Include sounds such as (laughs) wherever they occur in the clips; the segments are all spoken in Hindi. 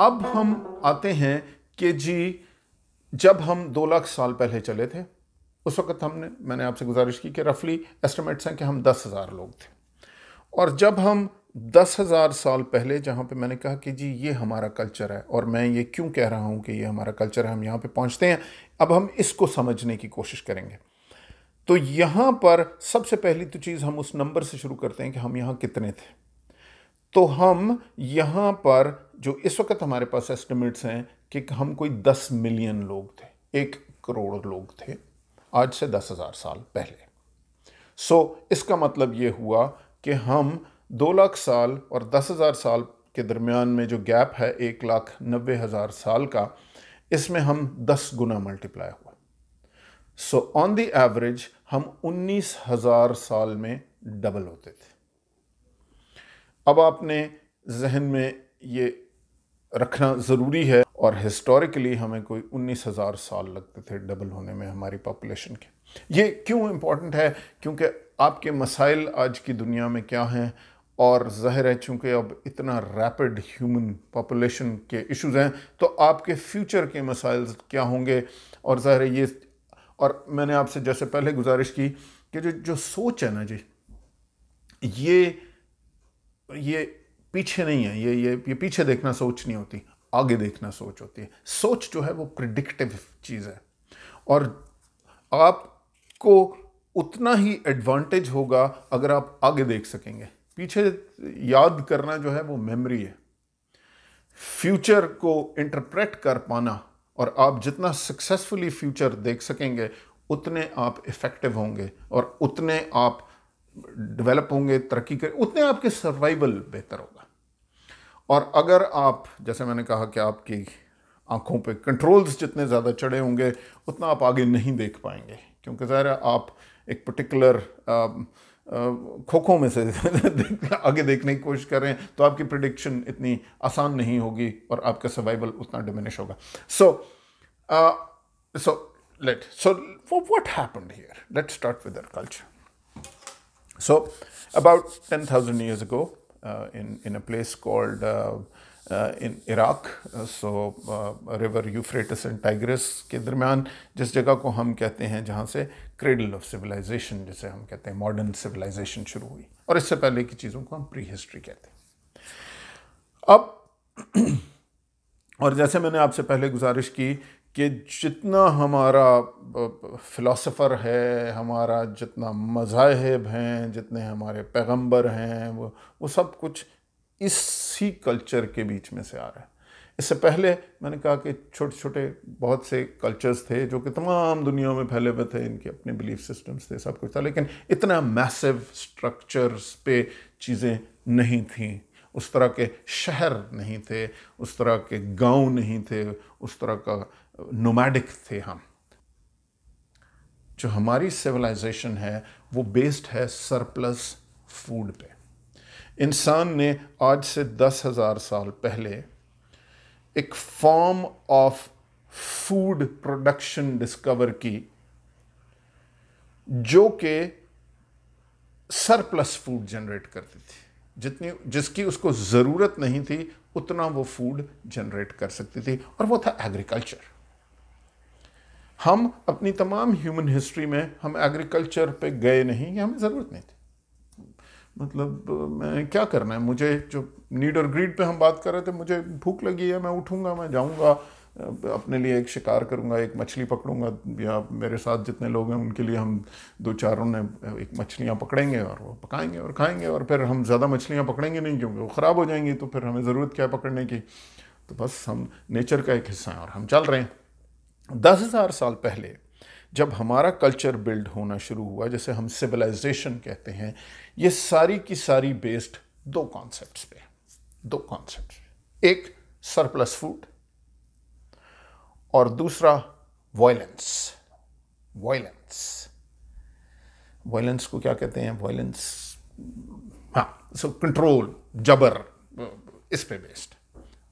अब हम आते हैं कि जी जब हम दो लाख साल पहले चले थे उस वक्त हमने मैंने आपसे गुजारिश की कि रफली एस्टिमेट्स हैं कि हम दस हज़ार लोग थे और जब हम दस हज़ार साल पहले जहाँ पे मैंने कहा कि जी ये हमारा कल्चर है और मैं ये क्यों कह रहा हूँ कि ये हमारा कल्चर है हम यहाँ पे पहुँचते हैं अब हम इसको समझने की कोशिश करेंगे तो यहां पर सबसे पहली तो चीज़ हम उस नंबर से शुरू करते हैं कि हम यहां कितने थे तो हम यहाँ पर जो इस वक्त हमारे पास एस्टिमेट्स हैं कि हम कोई दस मिलियन लोग थे एक करोड़ लोग थे आज से दस हज़ार साल पहले सो इसका मतलब ये हुआ कि हम दो लाख साल और दस हज़ार साल के दरमियान में जो गैप है एक लाख नब्बे हज़ार साल का इसमें हम दस गुना मल्टीप्लाई हुआ सो ऑन द एवरेज हम उन्नीस हज़ार साल में डबल होते थे अब आपने जहन में ये रखना ज़रूरी है और हिस्टोरिकली हमें कोई उन्नीस हज़ार साल लगते थे डबल होने में हमारी पॉपुलेशन के ये क्यों इम्पोर्टेंट है क्योंकि आपके मसाइल आज की दुनिया में क्या हैं और ज़ाहिर है चूँकि अब इतना रैपिड ह्यूमन पॉपुलेशन के इश्यूज हैं तो आपके फ्यूचर के मसाइल क्या होंगे और ज़ाहिर है ये और मैंने आपसे जैसे पहले गुजारिश की कि जो जो सोच है ना जी ये ये पीछे नहीं है ये ये ये पीछे देखना सोच नहीं होती आगे देखना सोच होती है सोच जो है वो प्रिडिक्टिव चीज़ है और आपको उतना ही एडवांटेज होगा अगर आप आगे देख सकेंगे पीछे याद करना जो है वो मेमोरी है फ्यूचर को इंटरप्रेट कर पाना और आप जितना सक्सेसफुली फ्यूचर देख सकेंगे उतने आप इफ़ेक्टिव होंगे और उतने आप डेवलप होंगे तरक्की करें उतने आपके सर्वाइवल बेहतर होगा और अगर आप जैसे मैंने कहा कि आपकी आंखों पे कंट्रोल्स जितने ज़्यादा चढ़े होंगे उतना आप आगे नहीं देख पाएंगे क्योंकि ज़ाहिर आप एक पर्टिकुलर खोखों में से (laughs) आगे देखने की कोशिश कर रहे हैं तो आपकी प्रडिक्शन इतनी आसान नहीं होगी और आपका सर्वाइवल उतना डिमिनिश होगा so so let so what happened here let start with culture so about ten thousand years ago Uh, in, in a place called uh, uh in Iraq so river Euphrates and Tigris के दरमियान जिस जगह को हम कहते हैं जहाँ से cradle ऑफ सिविलाइजेशन जिसे हम कहते हैं मॉडर्न सिविलाइजेशन शुरू हुई और इससे पहले की चीज़ों को हम प्री हिस्ट्री कहते हैं अब (clears throat) और जैसे मैंने आपसे पहले गुजारिश की कि जितना हमारा फ़िलासफ़र है हमारा जितना मज़ाहब हैं जितने हमारे पैगंबर हैं वो वो सब कुछ इसी कल्चर के बीच में से आ रहा है इससे पहले मैंने कहा कि छोटे छोटे बहुत से कल्चर्स थे जो कि तमाम दुनिया में फैले हुए थे इनके अपने बिलीफ सिस्टम्स थे सब कुछ था लेकिन इतना मैसिव स्ट्रक्चर्स पे चीज़ें नहीं थीं उस तरह के शहर नहीं थे उस तरह के गांव नहीं थे उस तरह का नोमैडिक थे हम जो हमारी सिविलाइजेशन है वो बेस्ड है सरप्लस फूड पे इंसान ने आज से दस हज़ार साल पहले एक form of food production discover की जो कि सरप्लस फूड जनरेट करती थी जितनी जिसकी उसको ज़रूरत नहीं थी उतना वो फूड जनरेट कर सकती थी और वो था एग्रीकल्चर हम अपनी तमाम ह्यूमन हिस्ट्री में हम एग्रीकल्चर पे गए नहीं कि हमें ज़रूरत नहीं थी मतलब मैं क्या करना है मुझे जो नीड और ग्रीड पे हम बात कर रहे थे मुझे भूख लगी है मैं उठूँगा मैं जाऊँगा अपने लिए एक शिकार करूँगा एक मछली पकड़ूंगा या मेरे साथ जितने लोग हैं उनके लिए हम दो चारों ने एक मछलियाँ पकड़ेंगे और वो पकाएंगे और खाएंगे और फिर हम ज़्यादा मछलियाँ पकड़ेंगे नहीं क्योंकि वो ख़राब हो जाएंगी तो फिर हमें ज़रूरत क्या है पकड़ने की तो बस हम नेचर का एक हिस्सा हैं और हम चल रहे हैं दस हज़ार साल पहले जब हमारा कल्चर बिल्ड होना शुरू हुआ जैसे हम सिविलाइजेशन कहते हैं ये सारी की सारी बेस्ड दो कॉन्सेप्ट पे दो कॉन्सेप्ट एक सरप्लस फूड और दूसरा वायलेंस वायलेंस वायलेंस को क्या कहते हैं वायलेंस हाँ सो कंट्रोल जबर इस पे बेस्ड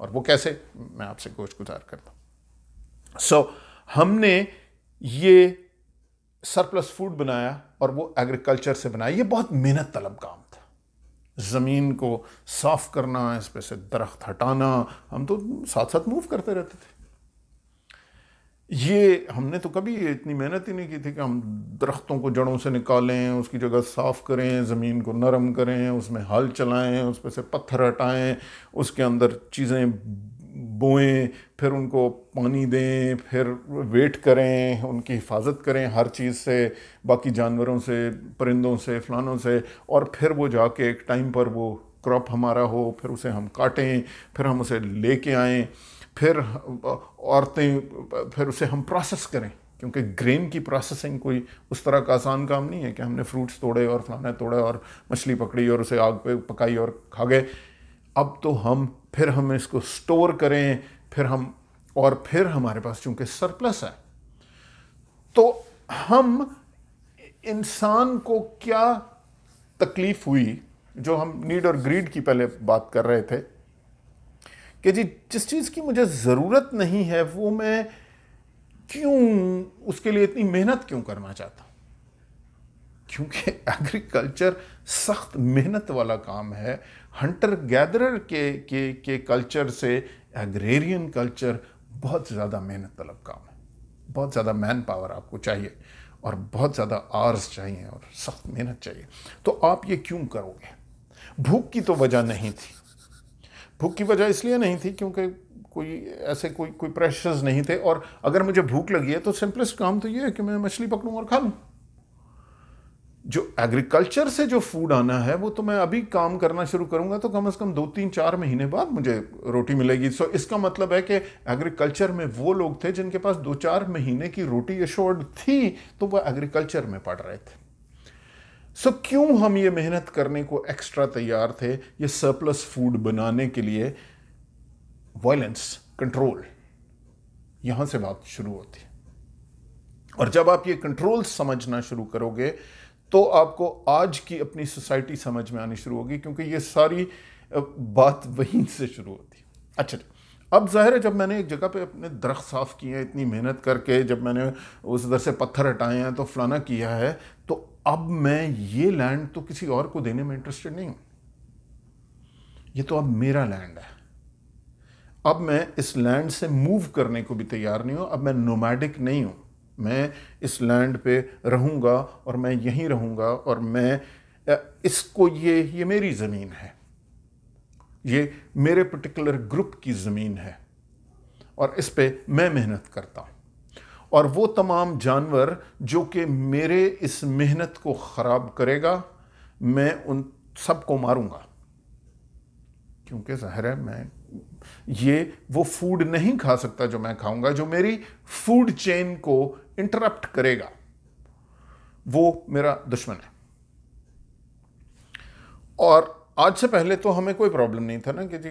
और वो कैसे मैं आपसे गोश गुजार करता हूँ सो so, हमने ये सरप्लस फूड बनाया और वो एग्रीकल्चर से बनाया ये बहुत मेहनत तलब काम था ज़मीन को साफ करना इस पर से दरख्त हटाना हम तो साथ साथ मूव करते रहते थे ये हमने तो कभी इतनी मेहनत ही नहीं की थी कि हम दरख्तों को जड़ों से निकालें उसकी जगह साफ़ करें ज़मीन को नरम करें उसमें हल चलाएं उस पर से पत्थर हटाएं उसके अंदर चीज़ें बोएं फिर उनको पानी दें फिर वेट करें उनकी हिफाजत करें हर चीज़ से बाकी जानवरों से परिंदों से फलानों से और फिर वो जाके एक टाइम पर वो क्रॉप हमारा हो फिर उसे हम काटें फिर हम उसे ले कर आएँ फिर औरतें फिर उसे हम प्रोसेस करें क्योंकि ग्रेन की प्रोसेसिंग कोई उस तरह का आसान काम नहीं है कि हमने फ्रूट्स तोड़े और फलाना तोड़े और मछली पकड़ी और उसे आग पे पकाई और खा गए अब तो हम फिर हम इसको स्टोर करें फिर हम और फिर हमारे पास चूंकि सरप्लस है तो हम इंसान को क्या तकलीफ हुई जो हम नीड और ग्रीड की पहले बात कर रहे थे कि जी जिस चीज़ की मुझे ज़रूरत नहीं है वो मैं क्यों उसके लिए इतनी मेहनत क्यों करना चाहता हूं क्योंकि एग्रीकल्चर (laughs) सख्त मेहनत वाला काम है हंटर गैदरर के के के कल्चर से एग्रेरियन कल्चर बहुत ज़्यादा मेहनत तलब काम है बहुत ज़्यादा मैन पावर आपको चाहिए और बहुत ज़्यादा आर्स चाहिए और सख्त मेहनत चाहिए तो आप ये क्यों करोगे भूख की तो वजह नहीं थी भूख की वजह इसलिए नहीं थी क्योंकि कोई ऐसे कोई कोई प्रेशर्स नहीं थे और अगर मुझे भूख लगी है तो सिंपलेस्ट काम तो ये है कि मैं मछली पकड़ूँ और खा लूँ जो एग्रीकल्चर से जो फूड आना है वो तो मैं अभी काम करना शुरू करूंगा तो कम से कम दो तीन चार महीने बाद मुझे रोटी मिलेगी सो so, इसका मतलब है कि एग्रीकल्चर में वो लोग थे जिनके पास दो चार महीने की रोटी एश्योर्ड थी तो वह एग्रीकल्चर में पढ़ रहे थे सो so, क्यों हम ये मेहनत करने को एक्स्ट्रा तैयार थे ये सरप्लस फूड बनाने के लिए वायलेंस कंट्रोल यहां से बात शुरू होती है और जब आप ये कंट्रोल समझना शुरू करोगे तो आपको आज की अपनी सोसाइटी समझ में आनी शुरू होगी क्योंकि ये सारी बात वहीं से शुरू होती है अच्छा अब जाहिर है जब मैंने एक जगह पे अपने दरख्त साफ़ किए हैं इतनी मेहनत करके जब मैंने उस दर से पत्थर हटाए हैं तो फलाना किया है तो अब मैं ये लैंड तो किसी और को देने में इंटरेस्टेड नहीं हूँ ये तो अब मेरा लैंड है अब मैं इस लैंड से मूव करने को भी तैयार नहीं हूँ अब मैं नोमैडिक नहीं हूँ मैं इस लैंड पे रहूँगा और मैं यहीं रहूँगा और मैं इसको ये ये मेरी ज़मीन है ये मेरे पर्टिकुलर ग्रुप की ज़मीन है और इस पे मैं मेहनत करता हूँ और वो तमाम जानवर जो कि मेरे इस मेहनत को ख़राब करेगा मैं उन सबको मारूंगा क्योंकि ज़ाहिर है मैं ये वो फूड नहीं खा सकता जो मैं खाऊंगा जो मेरी फूड चेन को इंटरप्ट करेगा वो मेरा दुश्मन है और आज से पहले तो हमें कोई प्रॉब्लम नहीं था ना कि जी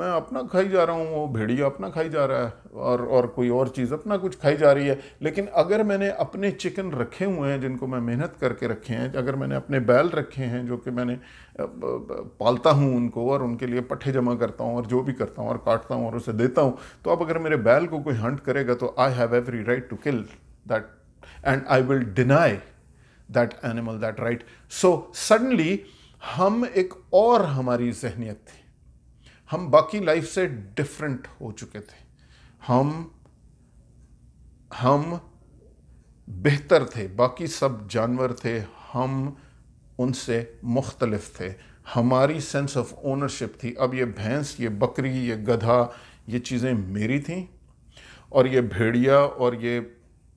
मैं अपना खाई जा रहा हूँ वो भेड़िया अपना खाई जा रहा है और और कोई और चीज़ अपना कुछ खाई जा रही है लेकिन अगर मैंने अपने चिकन रखे हुए हैं जिनको मैं मेहनत करके रखे हैं अगर मैंने अपने बैल रखे हैं जो कि मैंने पालता हूँ उनको और उनके लिए पट्ठे जमा करता हूँ और जो भी करता हूँ और काटता हूँ और उसे देता हूँ तो अब अगर मेरे बैल को कोई हंट करेगा तो I have every right to kill that and I will deny that animal that right. So suddenly हम एक और हमारी जहनीत थी हम बाकी लाइफ से डिफरेंट हो चुके थे हम हम बेहतर थे बाकी सब जानवर थे हम उनसे मुख्तलफ थे हमारी सेंस ऑफ ओनरशिप थी अब ये भैंस ये बकरी ये गधा ये चीज़ें मेरी थी और ये भेड़िया और ये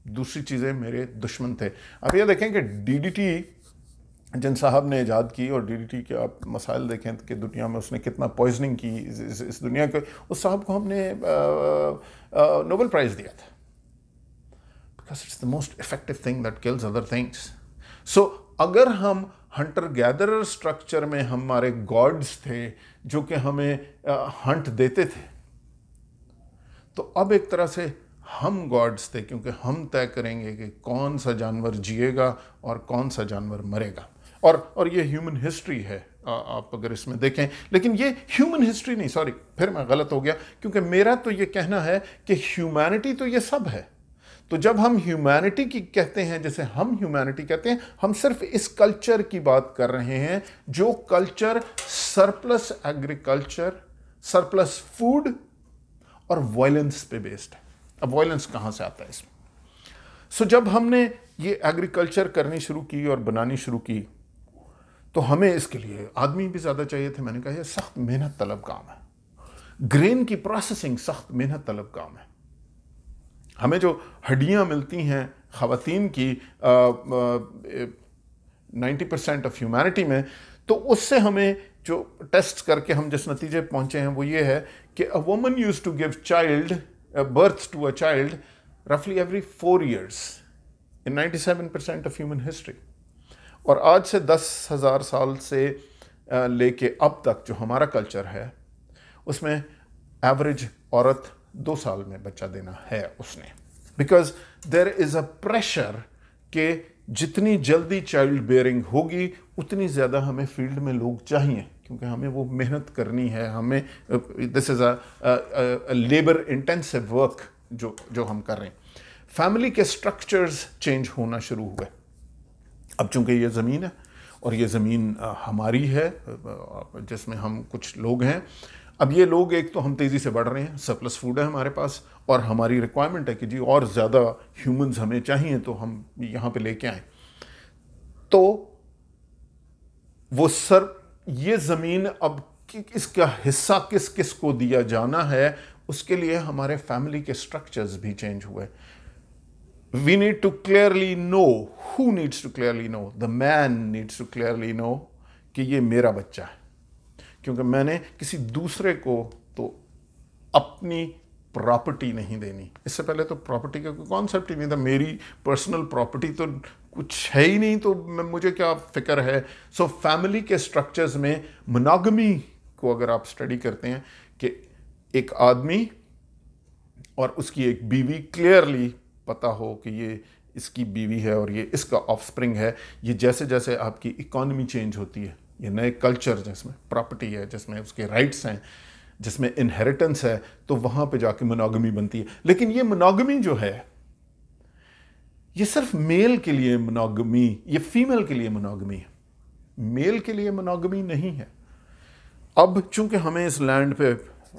दूसरी चीज़ें मेरे दुश्मन थे अब ये देखें कि डीडीटी जिन साहब ने ईजाद की और डीडीटी के आप मसाइल देखें कि दुनिया में उसने कितना पॉइजनिंग की इस, इस दुनिया के उस साहब को हमने नोबल प्राइज़ दिया था because it's the most effective thing that kills other things so अगर हम हंटर गैदर स्ट्रक्चर में हमारे गॉड्स थे जो कि हमें हंट देते थे तो अब एक तरह से हम गॉड्स थे क्योंकि हम तय करेंगे कि कौन सा जानवर जिएगा और कौन सा जानवर मरेगा और और ये ह्यूमन हिस्ट्री है आ, आप अगर इसमें देखें लेकिन ये ह्यूमन हिस्ट्री नहीं सॉरी फिर मैं गलत हो गया क्योंकि मेरा तो ये कहना है कि ह्यूमैनिटी तो ये सब है तो जब हम ह्यूमैनिटी की कहते हैं जैसे हम ह्यूमैनिटी कहते हैं हम सिर्फ इस कल्चर की बात कर रहे हैं जो culture surplus agriculture surplus food और वायलेंस पे बेस्ड है अब वॉयलेंस कहाँ से आता है इसमें सो जब हमने ये एग्रीकल्चर करनी शुरू की और बनानी शुरू की तो हमें इसके लिए आदमी भी ज़्यादा चाहिए थे मैंने कहा यह सख्त मेहनत तलब काम है ग्रेन की प्रोसेसिंग सख्त मेहनत तलब काम है हमें जो हड्डियाँ मिलती हैं ख़वातीन की नाइन्टी परसेंट ऑफ ह्यूमैनिटी में तो उससे हमें जो टेस्ट करके हम जिस नतीजे पहुँचे हैं वो ये है कि a woman use to give child birth to a child roughly every four years in 97% of human history. और आज से दस हज़ार साल से लेके अब तक जो हमारा कल्चर है उसमें एवरेज औरत दो साल में बच्चा देना है उसने because there is a pressure के जितनी जल्दी चाइल्ड बेयरिंग होगी उतनी ज़्यादा हमें फील्ड में लोग चाहिए क्योंकि हमें वो मेहनत करनी है हमें this is a labour intensive work जो जो हम कर रहे हैं फैमिली के स्ट्रक्चर्स चेंज होना शुरू हुए अब चूंकि ये ज़मीन है और ये ज़मीन हमारी है जिसमें हम कुछ लोग हैं अब ये लोग एक तो हम तेज़ी से बढ़ रहे हैं सरप्लस फूड है हमारे पास और हमारी रिक्वायरमेंट है कि जी और ज़्यादा ह्यूमंस हमें चाहिए तो हम यहाँ पे लेके आए तो वो सर ये ज़मीन अब कि इसका हिस्सा किस किस को दिया जाना है उसके लिए हमारे फैमिली के स्ट्रक्चर्स भी चेंज हुए we need to clearly know who needs to clearly know the man needs to clearly know कि ये मेरा बच्चा है क्योंकि मैंने किसी दूसरे को तो अपनी प्रॉपर्टी नहीं देनी इससे पहले तो प्रॉपर्टी का कोई कॉन्सेप्ट ही नहीं था मेरी पर्सनल प्रॉपर्टी तो कुछ है ही नहीं तो मुझे क्या फिक्र है सो so, फैमिली के स्ट्रक्चर्स में मनागमी को अगर आप स्टडी करते हैं कि एक आदमी और उसकी एक बीवी क्लियरली पता हो कि ये इसकी बीवी है और ये इसका ऑफस्प्रिंग है ये जैसे जैसे आपकी इकोनमी चेंज होती है ये नए कल्चर जिसमें प्रॉपर्टी है जिसमें उसके राइट्स हैं जिसमें इनहेरिटेंस है तो वहाँ पे जाके मनागमी बनती है लेकिन ये मनागमी जो है ये सिर्फ मेल के लिए मनोगमी ये फीमेल के लिए मनोगमी है मेल के लिए मनोगमी नहीं है अब चूंकि हमें इस लैंड पे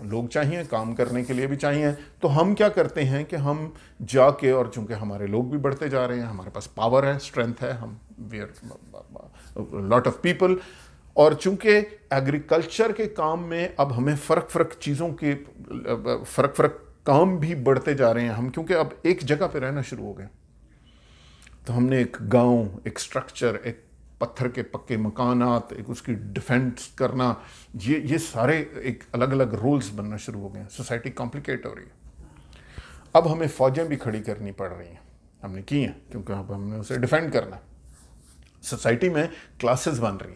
लोग चाहिए काम करने के लिए भी चाहिए तो हम क्या करते हैं कि हम जाके और चूंकि हमारे लोग भी बढ़ते जा रहे हैं हमारे पास पावर है स्ट्रेंथ है हम we are lot of people और चूंकि एग्रीकल्चर के काम में अब हमें फ़र्क फ़र्क चीज़ों के uh, uh, फ़र्क फ़र्क काम भी बढ़ते जा रहे हैं हम क्योंकि अब एक जगह पर रहना शुरू हो गए तो हमने एक गांव एक स्ट्रक्चर एक पत्थर के पक्के मकानात एक उसकी डिफेंस करना ये ये सारे एक अलग अलग रोल्स बनना शुरू हो गए हैं सोसाइटी कॉम्प्लिकेट हो रही है अब हमें फ़ौजें भी खड़ी करनी पड़ रही हैं हमने की हैं क्योंकि अब हमने उसे डिफेंड करना है सोसाइटी में क्लासेस बन रही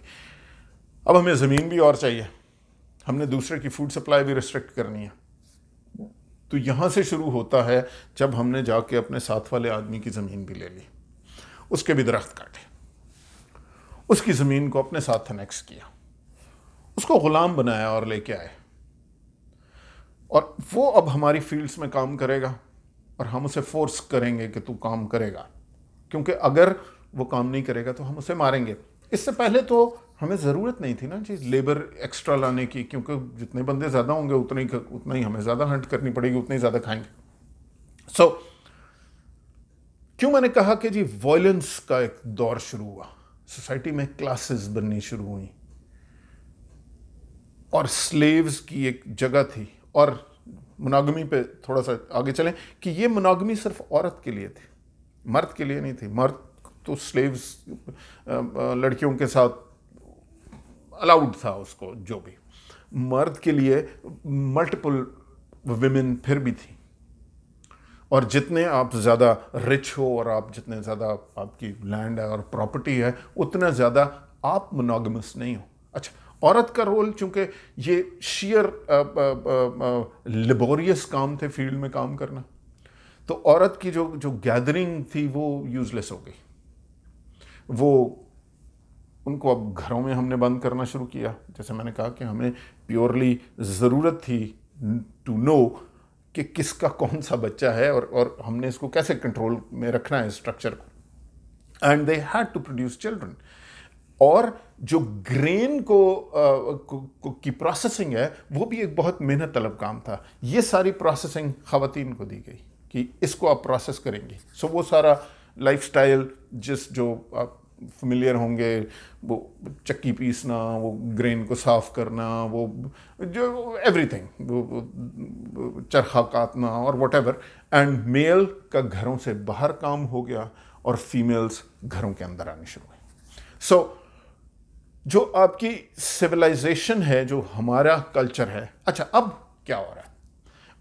अब हमें ज़मीन भी और चाहिए हमने दूसरे की फूड सप्लाई भी रिस्ट्रिक्ट करनी है तो यहाँ से शुरू होता है जब हमने जाके अपने साथ वाले आदमी की ज़मीन भी ले ली उसके भी दरख्त काटे उसकी ज़मीन को अपने साथ अनेक्स किया उसको ग़ुलाम बनाया और लेके आए और वो अब हमारी फील्ड्स में काम करेगा और हम उसे फोर्स करेंगे कि तू काम करेगा क्योंकि अगर वो काम नहीं करेगा तो हम उसे मारेंगे इससे पहले तो हमें ज़रूरत नहीं थी ना जी लेबर एक्स्ट्रा लाने की क्योंकि जितने बंदे ज़्यादा होंगे उतने ही उतना ही हमें ज़्यादा हंट करनी पड़ेगी उतने ही ज़्यादा खाएंगे सो so, क्यों मैंने कहा कि जी वॉयलेंस का एक दौर शुरू हुआ सोसाइटी में क्लासेस बननी शुरू हुई और स्लेव्स की एक जगह थी और मुनागमी पे थोड़ा सा आगे चलें कि ये मुनागमी सिर्फ औरत के लिए थी मर्द के लिए नहीं थी मर्द तो स्लेव्स लड़कियों के साथ अलाउड था उसको जो भी मर्द के लिए मल्टीपल वेमेन फिर भी थी और जितने आप ज़्यादा रिच हो और आप जितने ज़्यादा आपकी लैंड है और प्रॉपर्टी है उतना ज़्यादा आप मोनोगमस नहीं हो अच्छा औरत का रोल चूंकि ये शेयर लेबोरियस काम थे फील्ड में काम करना तो औरत की जो जो गैदरिंग थी वो यूजलेस हो गई वो उनको अब घरों में हमने बंद करना शुरू किया जैसे मैंने कहा कि हमें प्योरली ज़रूरत थी टू नो कि किसका कौन सा बच्चा है और और हमने इसको कैसे कंट्रोल में रखना है स्ट्रक्चर को and they had to produce children और जो ग्रेन को, को की प्रोसेसिंग है वो भी एक बहुत मेहनत तलब काम था ये सारी प्रोसेसिंग ख़वान को दी गई कि इसको आप प्रोसेस करेंगे सो so वो सारा लाइफ स्टाइल जिस जो आप फमिलियर होंगे वो चक्की पीसना वो ग्रेन को साफ करना वो जो एवरीथिंग वो चरखा काटना और वट एंड मेल का घरों से बाहर काम हो गया और फीमेल्स घरों के अंदर आने शुरू हुई सो so, जो आपकी सिविलाइजेशन है जो हमारा कल्चर है अच्छा अब क्या हो रहा है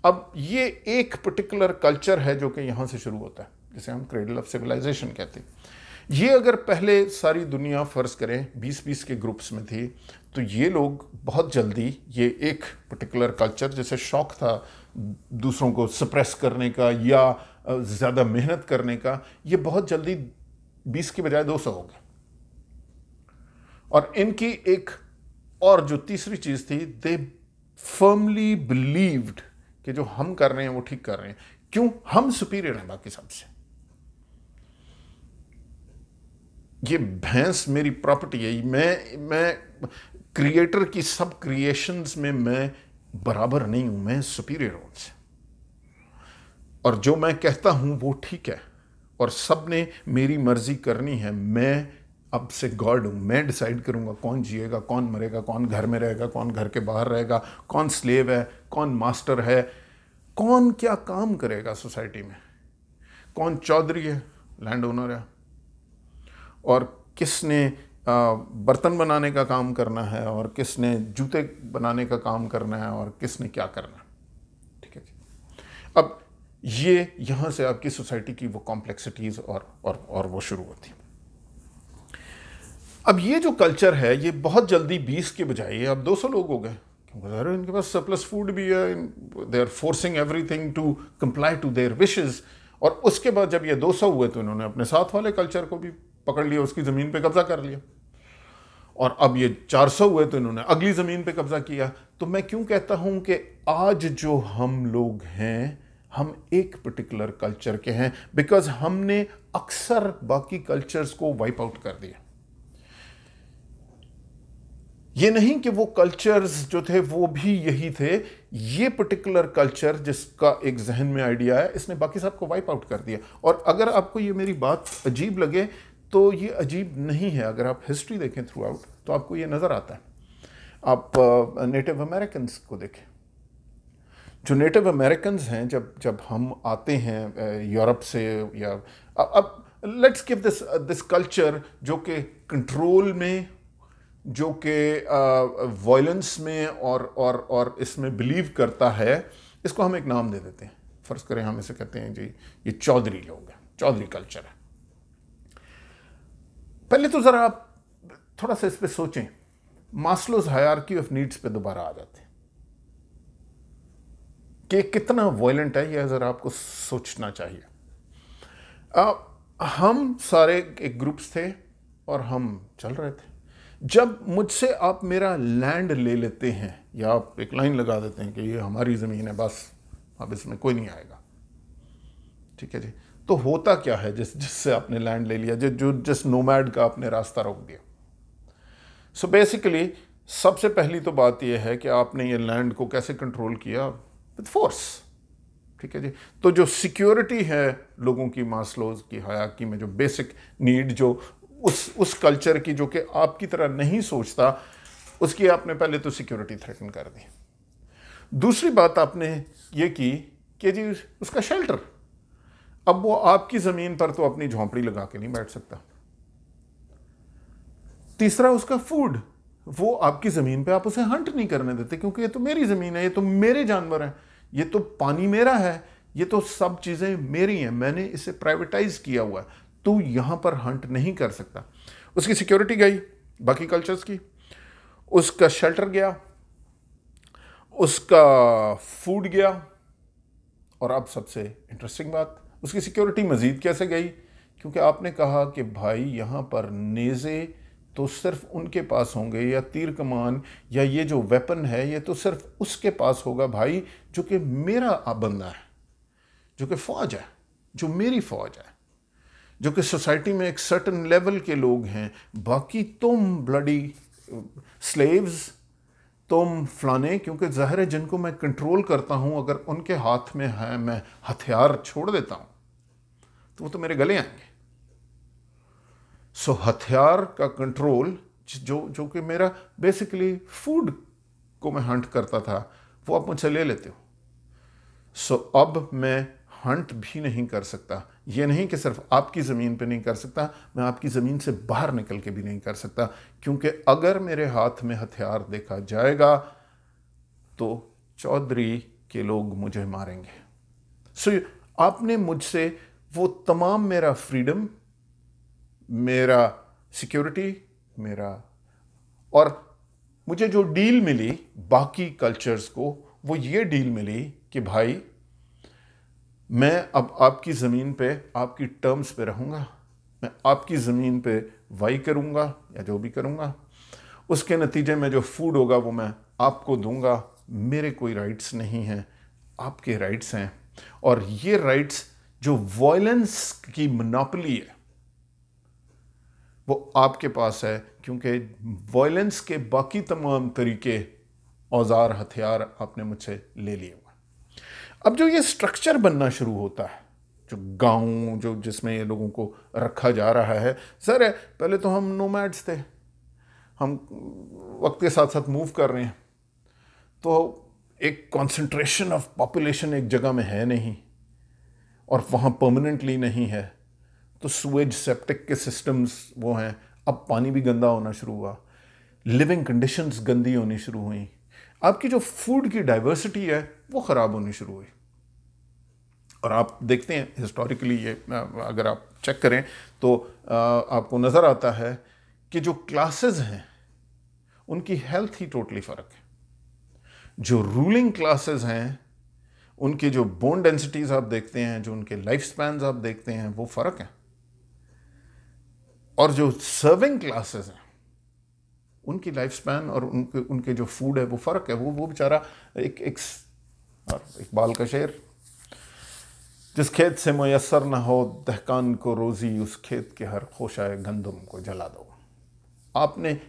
अब ये एक पर्टिकुलर कल्चर है जो कि यहाँ से शुरू होता है जिसे हम क्रेडल ऑफ सिविलाइजेशन कहते हैं ये अगर पहले सारी दुनिया फ़र्ज़ करें 20-20 के ग्रुप्स में थी तो ये लोग बहुत जल्दी ये एक पर्टिकुलर कल्चर जैसे शौक़ था दूसरों को सप्रेस करने का या ज़्यादा मेहनत करने का ये बहुत जल्दी 20 के बजाय 200 हो गए और इनकी एक और जो तीसरी चीज़ थी दे फर्मली बिलीव्ड कि जो हम कर रहे हैं वो ठीक कर रहे हैं क्यों हम सुपीरियर हैं बाकी सबसे ये भैंस मेरी प्रॉपर्टी है मैं मैं क्रिएटर की सब क्रिएशंस में मैं बराबर नहीं हूं मैं सुपीरियर हूं उनसे और जो मैं कहता हूं वो ठीक है और सब ने मेरी मर्जी करनी है मैं अब से गॉड हूँ मैं डिसाइड करूँगा कौन जिएगा कौन मरेगा कौन घर में रहेगा कौन घर के बाहर रहेगा कौन स्लेव है कौन मास्टर है कौन क्या काम करेगा सोसाइटी में कौन चौधरी है लैंड ओनर है और किसने बर्तन बनाने का काम करना है और किसने जूते बनाने का काम करना है और किसने क्या करना है ठीक है अब ये यहाँ से आपकी सोसाइटी की वो कॉम्प्लेक्सिटीज़ और और और वो शुरू होती है अब ये जो कल्चर है ये बहुत जल्दी 20 के बजाय अब 200 लोग हो गए क्योंकि इनके पास सरप्लस फूड भी है they are forcing everything to comply to their wishes और उसके बाद जब ये 200 हुए तो इन्होंने अपने साथ वाले कल्चर को भी पकड़ लिया उसकी ज़मीन पे कब्ज़ा कर लिया और अब ये 400 हुए तो इन्होंने अगली ज़मीन पे कब्ज़ा किया तो मैं क्यों कहता हूँ कि आज जो हम लोग हैं हम एक पर्टिकुलर कल्चर के हैं बिकॉज हमने अक्सर बाकी कल्चर्स को वाइप आउट कर दिया ये नहीं कि वो कल्चर्स जो थे वो भी यही थे ये पर्टिकुलर कल्चर जिसका एक जहन में आइडिया है इसने बाकी सबको वाइप आउट कर दिया और अगर आपको ये मेरी बात अजीब लगे तो ये अजीब नहीं है अगर आप हिस्ट्री देखें थ्रू आउट तो आपको ये नज़र आता है आप नेटिव अमेरिकन को देखें जो नेटिव अमेरिकन हैं जब जब हम आते हैं यूरोप से या अब let's give this this culture जो कि कंट्रोल में जो कि वायलेंस में और और और इसमें बिलीव करता है इसको हम एक नाम दे देते हैं फ़र्ज़ करें हम इसे कहते हैं जी ये चौधरी लोग हैं चौधरी कल्चर है पहले तो ज़रा आप थोड़ा सा इस पर सोचें मास्लोज हायरकी ऑफ नीड्स पे दोबारा आ जाते हैं कि कितना वॉयलेंट है यह ज़रा आपको सोचना चाहिए आ, हम सारे एक ग्रुप्स थे और हम चल रहे थे जब मुझसे आप मेरा लैंड ले लेते हैं या आप एक लाइन लगा देते हैं कि ये हमारी ज़मीन है बस अब इसमें कोई नहीं आएगा ठीक है जी तो होता क्या है जिस जिससे आपने लैंड ले लिया जो जो जिस नोमैड का आपने रास्ता रोक दिया सो so बेसिकली सबसे पहली तो बात यह है कि आपने ये लैंड को कैसे कंट्रोल किया विद फोर्स ठीक है जी तो जो सिक्योरिटी है लोगों की मासलोज की हयाकी में जो बेसिक नीड जो उस उस कल्चर की जो कि आपकी तरह नहीं सोचता उसकी आपने पहले तो सिक्योरिटी थ्रेटन कर दी दूसरी बात आपने ये की कि जी उसका शेल्टर अब वो आपकी ज़मीन पर तो अपनी झोंपड़ी लगा के नहीं बैठ सकता तीसरा उसका फूड वो आपकी ज़मीन पे आप उसे हंट नहीं करने देते क्योंकि ये तो मेरी ज़मीन है ये तो मेरे जानवर हैं ये तो पानी मेरा है ये तो सब चीज़ें मेरी हैं मैंने इसे प्राइवेटाइज किया हुआ है तो यहां पर हंट नहीं कर सकता उसकी सिक्योरिटी गई बाकी कल्चर्स की उसका शेल्टर गया उसका फूड गया और अब सबसे इंटरेस्टिंग बात उसकी सिक्योरिटी मज़ीद कैसे गई क्योंकि आपने कहा कि भाई यहाँ पर नेज़े तो सिर्फ उनके पास होंगे या तीर कमान या ये जो वेपन है ये तो सिर्फ उसके पास होगा भाई जो कि मेरा बंदा है जो कि फ़ौज है जो मेरी फ़ौज है जो कि सोसाइटी में एक सर्टन लेवल के लोग हैं बाकी तुम ब्लडी स्लेव्स uh, तुम फलाने क्योंकि ज़ाहिर है जिनको मैं कंट्रोल करता हूँ अगर उनके हाथ में है मैं हथियार छोड़ देता हूँ तो वो तो मेरे गले आएंगे सो so, हथियार का कंट्रोल जो जो कि मेरा बेसिकली फूड को मैं हंट करता था वो आप मुझसे ले लेते हो सो so, अब मैं हंट भी नहीं कर सकता ये नहीं कि सिर्फ आपकी ज़मीन पे नहीं कर सकता मैं आपकी ज़मीन से बाहर निकल के भी नहीं कर सकता क्योंकि अगर मेरे हाथ में हथियार देखा जाएगा तो चौधरी के लोग मुझे मारेंगे सो so, आपने मुझसे वो तमाम मेरा फ्रीडम मेरा सिक्योरिटी मेरा और मुझे जो डील मिली बाकी कल्चर्स को वो ये डील मिली कि भाई मैं अब आपकी ज़मीन पे आपकी टर्म्स पे रहूँगा मैं आपकी ज़मीन पे वाई करूँगा या जो भी करूँगा उसके नतीजे में जो फूड होगा वो मैं आपको दूंगा मेरे कोई राइट्स नहीं हैं आपके राइट्स हैं और ये राइट्स जो वॉयलेंस की मनोपली है वो आपके पास है क्योंकि वॉयलेंस के बाकी तमाम तरीके औजार हथियार आपने मुझसे ले लिए हुए अब जो ये स्ट्रक्चर बनना शुरू होता है जो गांव जो जिसमें लोगों को रखा जा रहा है सर है पहले तो हम नोमैड्स थे हम वक्त के साथ साथ मूव कर रहे हैं तो एक कंसंट्रेशन ऑफ पॉपुलेशन एक जगह में है नहीं और वहाँ परमानेंटली नहीं है तो सुएज सेप्टिक के सिस्टम्स वो हैं अब पानी भी गंदा होना शुरू हुआ लिविंग कंडीशंस गंदी होनी शुरू हुई आपकी जो फूड की डाइवर्सिटी है वो ख़राब होनी शुरू हुई और आप देखते हैं हिस्टोरिकली ये अगर आप चेक करें तो आपको नज़र आता है कि जो क्लासेस हैं उनकी हेल्थ ही टोटली फ़र्क है जो रूलिंग क्लासेस हैं उनकी जो बोन डेंसिटीज़ आप देखते हैं जो उनके लाइफ स्पैन आप देखते हैं वो फ़र्क है और जो सर्विंग क्लासेस हैं उनकी लाइफ स्पैन और उनके उनके जो फूड है वो फ़र्क है वो वो बेचारा एक एक और बाल का शेर जिस खेत से मैसर ना हो दहकान को रोज़ी उस खेत के हर खोशाए गंदम को जला दो आपने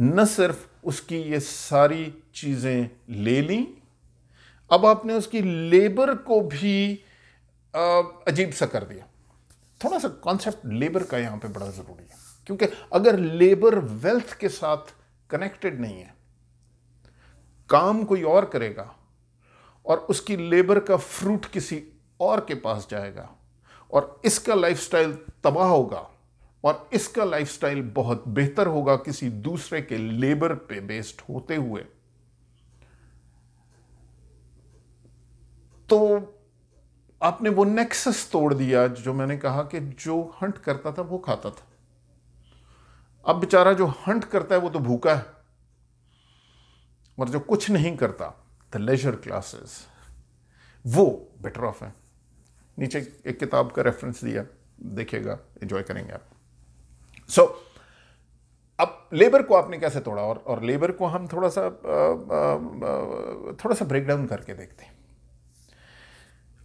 न सिर्फ उसकी ये सारी चीज़ें ले ली अब आपने उसकी लेबर को भी अजीब सा कर दिया थोड़ा सा कॉन्सेप्ट लेबर का यहाँ पे बड़ा ज़रूरी है क्योंकि अगर लेबर वेल्थ के साथ कनेक्टेड नहीं है काम कोई और करेगा और उसकी लेबर का फ्रूट किसी और के पास जाएगा और इसका लाइफस्टाइल तबाह होगा और इसका लाइफस्टाइल बहुत बेहतर होगा किसी दूसरे के लेबर पे बेस्ड होते हुए तो आपने वो नेक्सस तोड़ दिया जो मैंने कहा कि जो हंट करता था वो खाता था अब बेचारा जो हंट करता है वो तो भूखा है और जो कुछ नहीं करता द लेजर क्लासेस वो बेटर ऑफ है नीचे एक किताब का रेफरेंस दिया देखिएगा एंजॉय करेंगे आप सो so, अब लेबर को आपने कैसे तोड़ा और और लेबर को हम थोड़ा सा आ, आ, आ, थोड़ा सा ब्रेक डाउन करके देखते हैं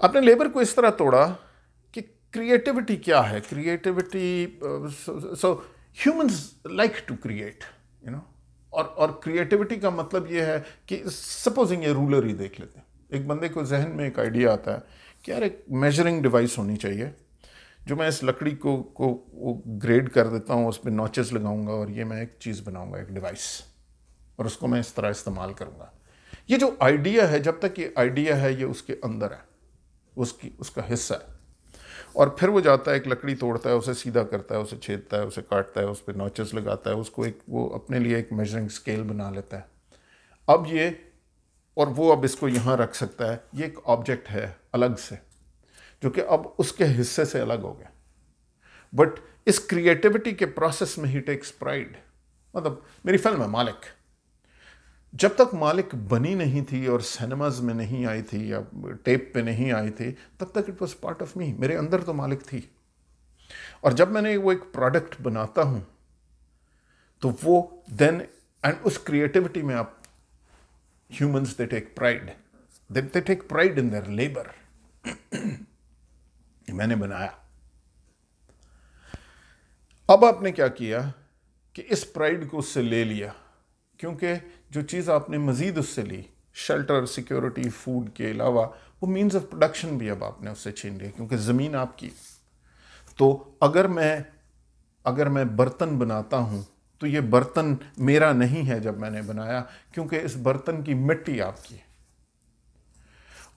आपने लेबर को इस तरह तोड़ा कि क्रिएटिविटी क्या है creativity so humans like to create you know और और क्रिएटिविटी का मतलब ये है कि सपोजिंग ये रूलर ही देख लेते हैं एक बंदे को जहन में एक आइडिया आता है कि यार एक मेजरिंग डिवाइस होनी चाहिए जो मैं इस लकड़ी को को वो ग्रेड कर देता हूँ उस पर नॉचेस लगाऊंगा और ये मैं एक चीज़ बनाऊंगा एक डिवाइस और उसको मैं इस तरह इस्तेमाल करूँगा ये जो आइडिया है जब तक ये आइडिया है ये उसके अंदर है उसकी उसका हिस्सा है और फिर वो जाता है एक लकड़ी तोड़ता है उसे सीधा करता है उसे छेदता है उसे काटता है उस पर नोचेस लगाता है उसको एक वो अपने लिए एक मेजरिंग स्केल बना लेता है अब ये और वो अब इसको यहाँ रख सकता है ये एक ऑब्जेक्ट है अलग से जो कि अब उसके हिस्से से अलग हो गया बट इस क्रिएटिविटी के प्रोसेस में ही टेक्स प्राइड मतलब मेरी फिल्म है मालिक जब तक मालिक बनी नहीं थी और सिनेमाज में नहीं आई थी या टेप पे नहीं आई थी तब तक it was part of me मेरे अंदर तो मालिक थी और जब मैंने वो एक प्रोडक्ट बनाता हूँ तो वो देन एंड उस क्रिएटिविटी में आप humans they take pride they they take pride in their (clears throat) मैंने बनाया अब आपने क्या किया कि इस प्राइड को उससे ले लिया क्योंकि जो चीज़ आपने मज़ीद उससे ली शेल्टर सिक्योरिटी फूड के अलावा वो मीन्स ऑफ प्रोडक्शन भी अब आपने उससे छीन लिया क्योंकि ज़मीन आपकी तो अगर मैं अगर मैं बर्तन बनाता हूँ तो ये बर्तन मेरा नहीं है जब मैंने बनाया क्योंकि इस बर्तन की मिट्टी आपकी है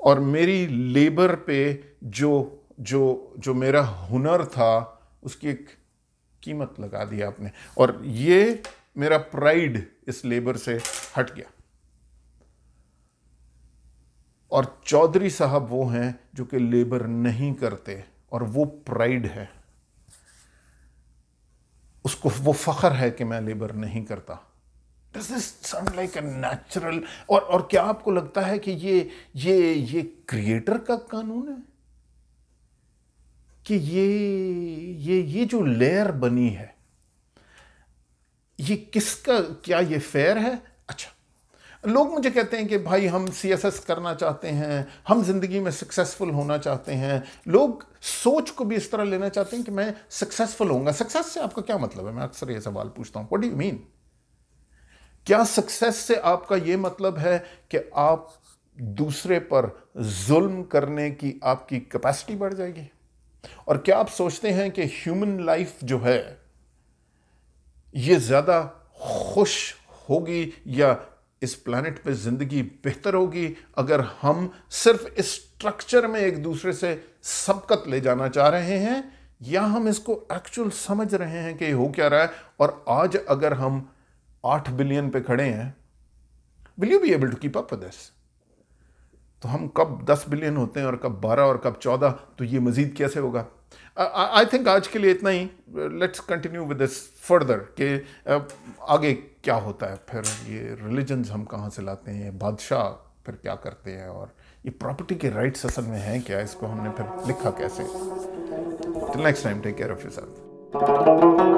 और मेरी लेबर पे जो जो जो मेरा हुनर था उसकी एक कीमत लगा दी आपने और ये मेरा प्राइड इस लेबर से हट गया और चौधरी साहब वो हैं जो कि लेबर नहीं करते और वो प्राइड है उसको वो फखर है कि मैं लेबर नहीं करता does this sound like a natural और और क्या आपको लगता है कि ये ये ये क्रिएटर का कानून है कि ये ये ये जो लेयर बनी है ये किसका क्या ये फेयर है अच्छा लोग मुझे कहते हैं कि भाई हम सी एस एस करना चाहते हैं हम ज़िंदगी में सक्सेसफुल होना चाहते हैं लोग सोच को भी इस तरह लेना चाहते हैं कि मैं सक्सेसफुल होऊंगा सक्सेस से आपका क्या मतलब है मैं अक्सर ये सवाल पूछता हूँ वट डू मीन क्या सक्सेस से आपका ये मतलब है कि आप दूसरे पर जुल्म करने की आपकी कैपेसिटी बढ़ जाएगी और क्या आप सोचते हैं कि ह्यूमन लाइफ जो है ये ज़्यादा खुश होगी या इस प्लानट पे ज़िंदगी बेहतर होगी अगर हम सिर्फ इस स्ट्रक्चर में एक दूसरे से सबकत ले जाना चाह रहे हैं या हम इसको एक्चुअल समझ रहे हैं कि हो क्या रहा है और आज अगर हम आठ बिलियन पे खड़े हैं will you be able to keep up this तो हम कब दस बिलियन होते हैं और कब बारह और कब चौदह तो ये मज़ीद कैसे होगा आई थिंक आज के लिए इतना ही let's continue with this further कि आगे क्या होता है फिर ये रिलीजन हम कहाँ से लाते हैं बादशाह फिर क्या करते हैं और ये प्रॉपर्टी के राइट्स असल में हैं क्या इसको हमने फिर लिखा कैसे next time take care of you self